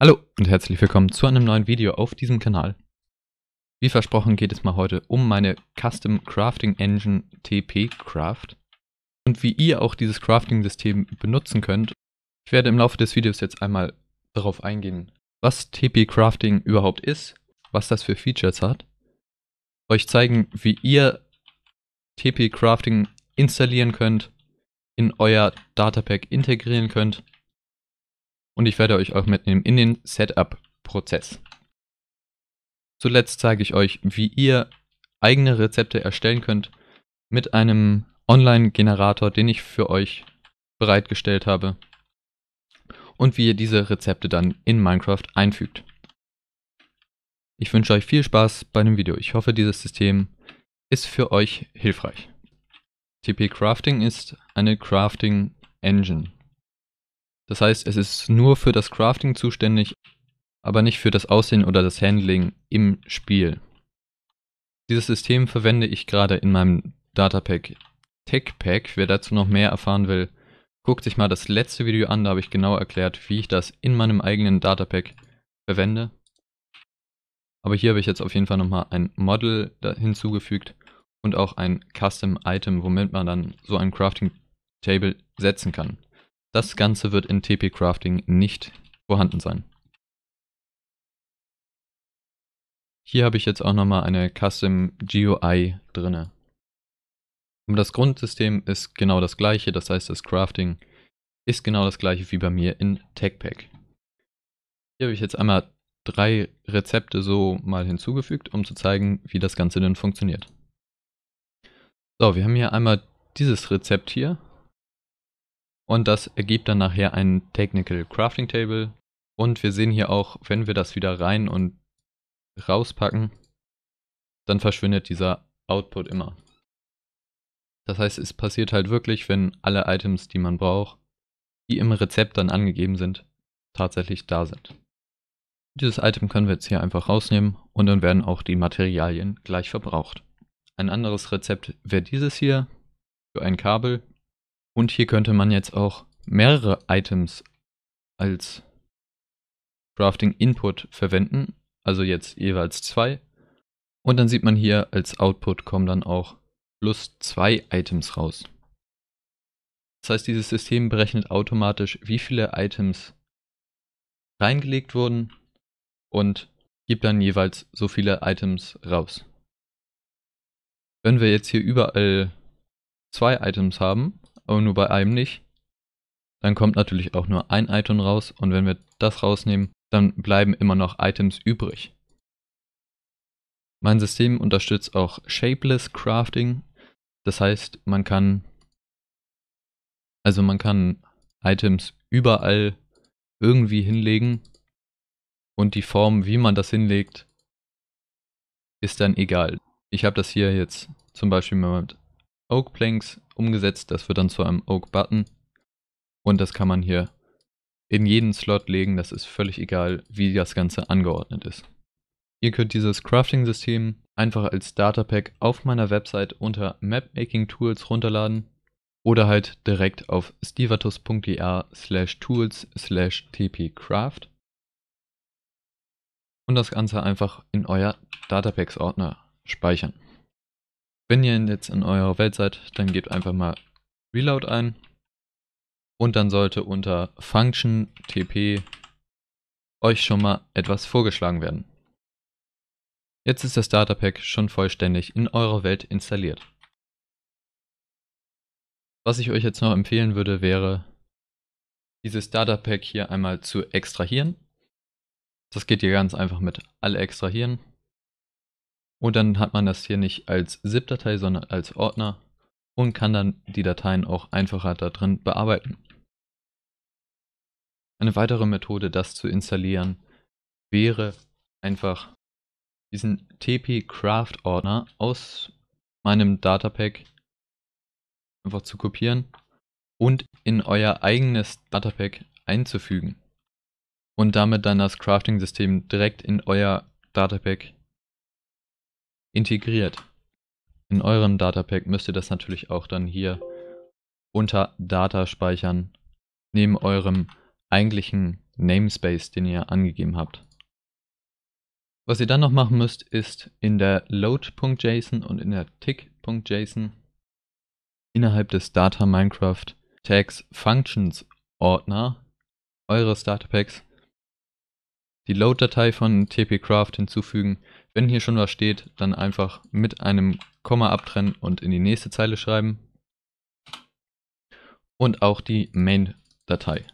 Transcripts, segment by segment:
Hallo und herzlich willkommen zu einem neuen Video auf diesem Kanal. Wie versprochen geht es mal heute um meine Custom Crafting Engine TP Craft und wie ihr auch dieses Crafting System benutzen könnt. Ich werde im Laufe des Videos jetzt einmal darauf eingehen, was TP Crafting überhaupt ist, was das für Features hat, euch zeigen, wie ihr TP Crafting installieren könnt, in euer Datapack integrieren könnt und ich werde euch auch mitnehmen in den Setup-Prozess. Zuletzt zeige ich euch, wie ihr eigene Rezepte erstellen könnt mit einem Online-Generator, den ich für euch bereitgestellt habe und wie ihr diese Rezepte dann in Minecraft einfügt. Ich wünsche euch viel Spaß bei dem Video. Ich hoffe, dieses System ist für euch hilfreich. TP Crafting ist eine Crafting Engine. Das heißt, es ist nur für das Crafting zuständig, aber nicht für das Aussehen oder das Handling im Spiel. Dieses System verwende ich gerade in meinem Datapack TechPack. Wer dazu noch mehr erfahren will, guckt sich mal das letzte Video an, da habe ich genau erklärt, wie ich das in meinem eigenen Datapack verwende. Aber hier habe ich jetzt auf jeden Fall nochmal ein Model hinzugefügt und auch ein Custom Item, womit man dann so ein Crafting Table setzen kann. Das Ganze wird in TP Crafting nicht vorhanden sein. Hier habe ich jetzt auch nochmal eine Custom GUI drinne. Und das Grundsystem ist genau das gleiche, das heißt das Crafting ist genau das gleiche wie bei mir in TechPack. Hier habe ich jetzt einmal drei Rezepte so mal hinzugefügt, um zu zeigen, wie das Ganze denn funktioniert. So, wir haben hier einmal dieses Rezept hier, und das ergibt dann nachher ein Technical Crafting Table. Und wir sehen hier auch, wenn wir das wieder rein und rauspacken, dann verschwindet dieser Output immer. Das heißt, es passiert halt wirklich, wenn alle Items, die man braucht, die im Rezept dann angegeben sind, tatsächlich da sind. Dieses Item können wir jetzt hier einfach rausnehmen und dann werden auch die Materialien gleich verbraucht. Ein anderes Rezept wäre dieses hier für ein Kabel. Und hier könnte man jetzt auch mehrere Items als Crafting Input verwenden. Also jetzt jeweils zwei. Und dann sieht man hier als Output kommen dann auch plus zwei Items raus. Das heißt, dieses System berechnet automatisch, wie viele Items reingelegt wurden und gibt dann jeweils so viele Items raus. Wenn wir jetzt hier überall zwei Items haben, aber nur bei einem nicht, dann kommt natürlich auch nur ein Item raus und wenn wir das rausnehmen, dann bleiben immer noch Items übrig. Mein System unterstützt auch Shapeless Crafting, das heißt, man kann also man kann Items überall irgendwie hinlegen und die Form, wie man das hinlegt, ist dann egal. Ich habe das hier jetzt zum Beispiel mit Oak Planks umgesetzt. Das wird dann zu einem Oak Button. Und das kann man hier in jeden Slot legen. Das ist völlig egal, wie das Ganze angeordnet ist. Ihr könnt dieses Crafting-System einfach als Datapack auf meiner Website unter Mapmaking Tools runterladen oder halt direkt auf stivatus.gr slash tools slash tpcraft und das Ganze einfach in euer Datapacks-Ordner speichern. Wenn ihr jetzt in eurer Welt seid, dann gebt einfach mal Reload ein. Und dann sollte unter Function TP euch schon mal etwas vorgeschlagen werden. Jetzt ist das Data Pack schon vollständig in eurer Welt installiert. Was ich euch jetzt noch empfehlen würde, wäre, dieses Data Pack hier einmal zu extrahieren. Das geht hier ganz einfach mit alle extrahieren. Und dann hat man das hier nicht als ZIP-Datei, sondern als Ordner und kann dann die Dateien auch einfacher da drin bearbeiten. Eine weitere Methode, das zu installieren, wäre einfach diesen tp-craft-Ordner aus meinem Datapack einfach zu kopieren und in euer eigenes Datapack einzufügen und damit dann das Crafting-System direkt in euer Datapack einzufügen integriert. In eurem Datapack müsst ihr das natürlich auch dann hier unter Data speichern, neben eurem eigentlichen Namespace, den ihr angegeben habt. Was ihr dann noch machen müsst, ist in der load.json und in der tick.json innerhalb des Data Minecraft Tags Functions Ordner eures Datapacks die Load-Datei von tpcraft hinzufügen wenn hier schon was steht, dann einfach mit einem Komma abtrennen und in die nächste Zeile schreiben. Und auch die Main-Datei.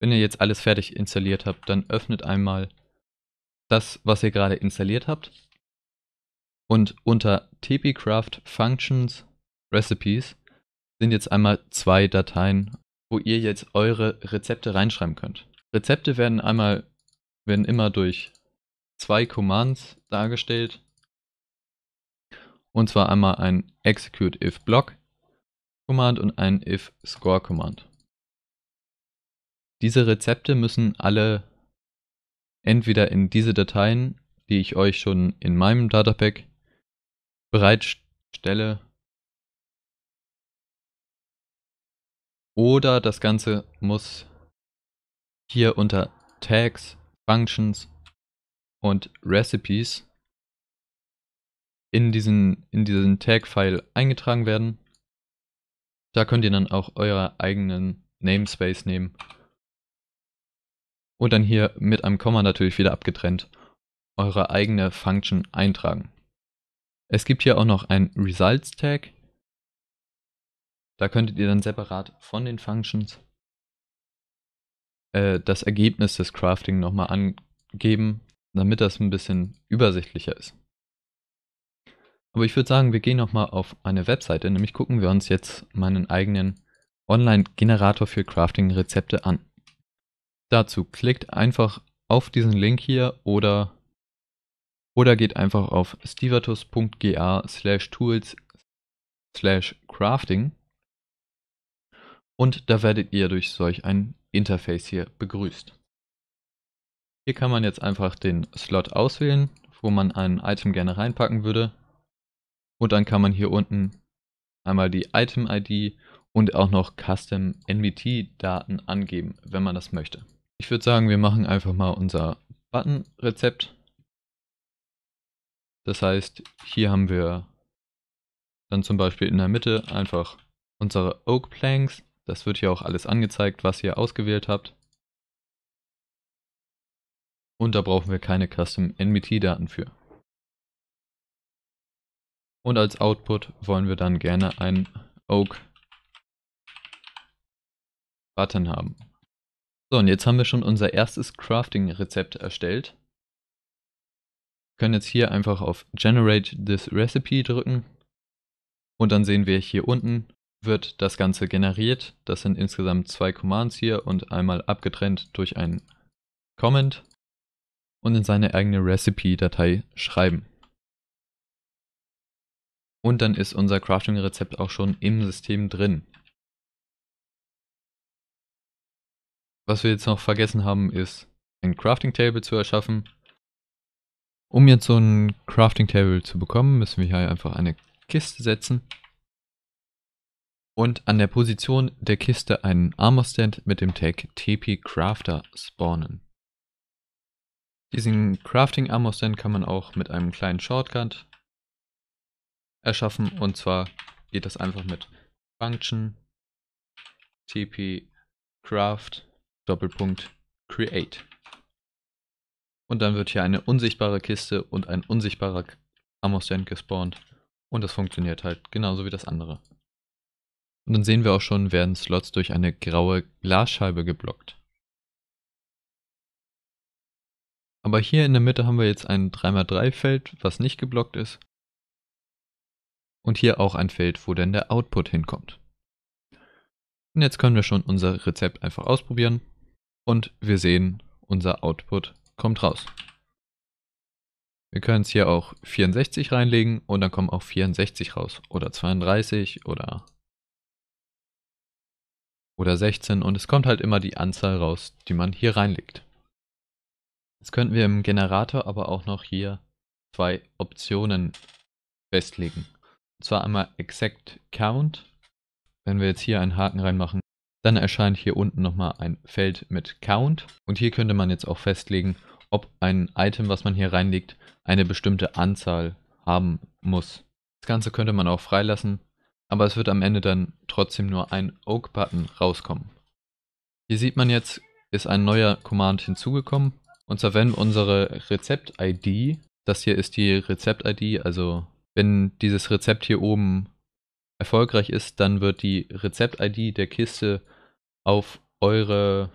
Wenn ihr jetzt alles fertig installiert habt, dann öffnet einmal das, was ihr gerade installiert habt. Und unter tpcraft functions recipes sind jetzt einmal zwei Dateien, wo ihr jetzt eure Rezepte reinschreiben könnt. Rezepte werden einmal, werden immer durch zwei Commands dargestellt. Und zwar einmal ein execute if block Command und ein if score Command. Diese Rezepte müssen alle entweder in diese Dateien, die ich euch schon in meinem Datapack bereitstelle, oder das Ganze muss hier unter Tags, Functions und Recipes in diesen, in diesen Tag-File eingetragen werden. Da könnt ihr dann auch euren eigenen Namespace nehmen. Und dann hier mit einem Komma natürlich wieder abgetrennt eure eigene Function eintragen. Es gibt hier auch noch ein Results-Tag. Da könntet ihr dann separat von den Functions äh, das Ergebnis des Crafting nochmal angeben, damit das ein bisschen übersichtlicher ist. Aber ich würde sagen, wir gehen nochmal auf eine Webseite, nämlich gucken wir uns jetzt meinen eigenen Online-Generator für Crafting-Rezepte an. Dazu klickt einfach auf diesen Link hier oder, oder geht einfach auf stivatus.ga slash tools slash crafting und da werdet ihr durch solch ein Interface hier begrüßt. Hier kann man jetzt einfach den Slot auswählen, wo man ein Item gerne reinpacken würde. Und dann kann man hier unten einmal die Item-ID und auch noch Custom NVT-Daten angeben, wenn man das möchte. Ich würde sagen, wir machen einfach mal unser Button-Rezept. Das heißt, hier haben wir dann zum Beispiel in der Mitte einfach unsere Oak Planks das wird hier auch alles angezeigt, was ihr ausgewählt habt. Und da brauchen wir keine Custom NBT-Daten für. Und als Output wollen wir dann gerne einen Oak Button haben. So, und jetzt haben wir schon unser erstes Crafting-Rezept erstellt. Wir können jetzt hier einfach auf Generate this Recipe drücken. Und dann sehen wir hier unten wird das Ganze generiert. Das sind insgesamt zwei Commands hier und einmal abgetrennt durch einen Comment und in seine eigene Recipe-Datei schreiben. Und dann ist unser Crafting-Rezept auch schon im System drin. Was wir jetzt noch vergessen haben, ist ein Crafting-Table zu erschaffen. Um jetzt so ein Crafting-Table zu bekommen, müssen wir hier einfach eine Kiste setzen und an der Position der Kiste einen Armor-Stand mit dem Tag TP Crafter spawnen. Diesen Crafting Armor-Stand kann man auch mit einem kleinen Shortcut erschaffen und zwar geht das einfach mit Function TP Craft Doppelpunkt Create. Und dann wird hier eine unsichtbare Kiste und ein unsichtbarer Armor-Stand gespawnt und das funktioniert halt genauso wie das andere. Und dann sehen wir auch schon, werden Slots durch eine graue Glasscheibe geblockt. Aber hier in der Mitte haben wir jetzt ein 3x3 Feld, was nicht geblockt ist. Und hier auch ein Feld, wo dann der Output hinkommt. Und jetzt können wir schon unser Rezept einfach ausprobieren. Und wir sehen, unser Output kommt raus. Wir können es hier auch 64 reinlegen und dann kommen auch 64 raus. Oder 32 oder oder 16 und es kommt halt immer die Anzahl raus, die man hier reinlegt. Jetzt könnten wir im Generator aber auch noch hier zwei Optionen festlegen. Und zwar einmal exact count. Wenn wir jetzt hier einen Haken reinmachen, dann erscheint hier unten nochmal ein Feld mit count. Und hier könnte man jetzt auch festlegen, ob ein Item, was man hier reinlegt, eine bestimmte Anzahl haben muss. Das Ganze könnte man auch freilassen, aber es wird am Ende dann trotzdem nur ein Oak-Button rauskommen. Hier sieht man jetzt, ist ein neuer Command hinzugekommen und zwar wenn unsere Rezept-ID, das hier ist die Rezept-ID, also wenn dieses Rezept hier oben erfolgreich ist, dann wird die Rezept-ID der Kiste auf eure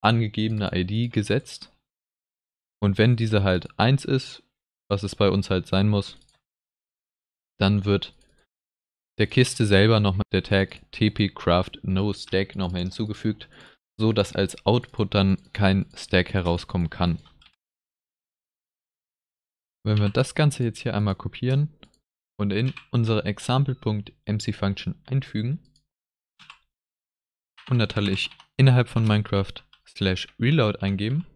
angegebene ID gesetzt. Und wenn diese halt 1 ist, was es bei uns halt sein muss, dann wird der Kiste selber nochmal der Tag tpcraft no stack nochmal hinzugefügt, so dass als Output dann kein Stack herauskommen kann. Wenn wir das Ganze jetzt hier einmal kopieren und in unsere example.mc-Function einfügen, und ich innerhalb von Minecraft slash reload eingeben,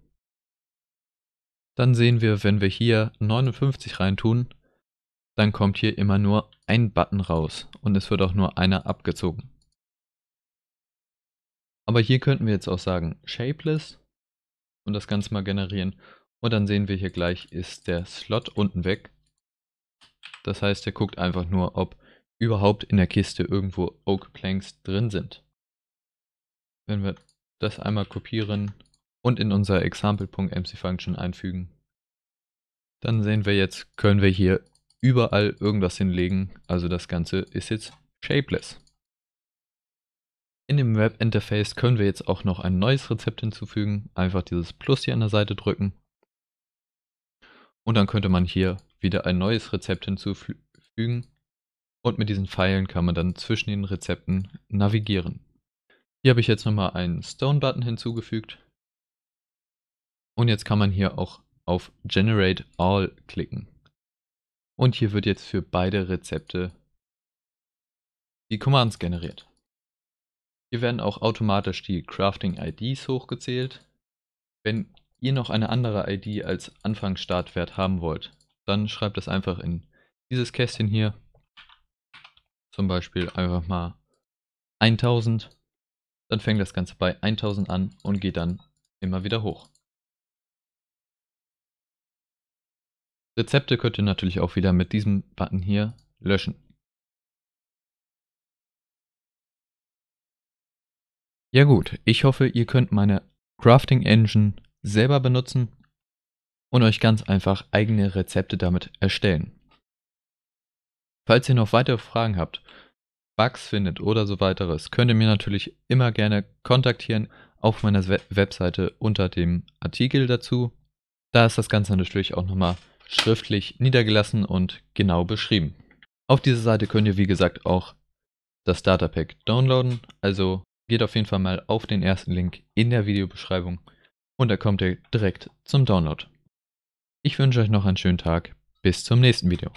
dann sehen wir, wenn wir hier 59 reintun, dann kommt hier immer nur ein Button raus und es wird auch nur einer abgezogen. Aber hier könnten wir jetzt auch sagen Shapeless und das Ganze mal generieren. Und dann sehen wir hier gleich ist der Slot unten weg. Das heißt, er guckt einfach nur, ob überhaupt in der Kiste irgendwo Oak Planks drin sind. Wenn wir das einmal kopieren und in unser example.mcfunction einfügen, dann sehen wir jetzt, können wir hier überall irgendwas hinlegen. Also das Ganze ist jetzt shapeless. In dem Web-Interface können wir jetzt auch noch ein neues Rezept hinzufügen. Einfach dieses Plus hier an der Seite drücken. Und dann könnte man hier wieder ein neues Rezept hinzufügen. Und mit diesen Pfeilen kann man dann zwischen den Rezepten navigieren. Hier habe ich jetzt nochmal einen Stone-Button hinzugefügt. Und jetzt kann man hier auch auf Generate All klicken. Und hier wird jetzt für beide Rezepte die Commands generiert. Hier werden auch automatisch die Crafting-IDs hochgezählt. Wenn ihr noch eine andere ID als Anfangsstartwert haben wollt, dann schreibt das einfach in dieses Kästchen hier. Zum Beispiel einfach mal 1000. Dann fängt das Ganze bei 1000 an und geht dann immer wieder hoch. Rezepte könnt ihr natürlich auch wieder mit diesem Button hier löschen. Ja gut, ich hoffe, ihr könnt meine Crafting Engine selber benutzen und euch ganz einfach eigene Rezepte damit erstellen. Falls ihr noch weitere Fragen habt, Bugs findet oder so weiteres, könnt ihr mir natürlich immer gerne kontaktieren auf meiner Webseite unter dem Artikel dazu. Da ist das Ganze natürlich auch nochmal schriftlich niedergelassen und genau beschrieben. Auf dieser Seite könnt ihr wie gesagt auch das Datapack downloaden, also geht auf jeden Fall mal auf den ersten Link in der Videobeschreibung und da kommt ihr direkt zum Download. Ich wünsche euch noch einen schönen Tag, bis zum nächsten Video.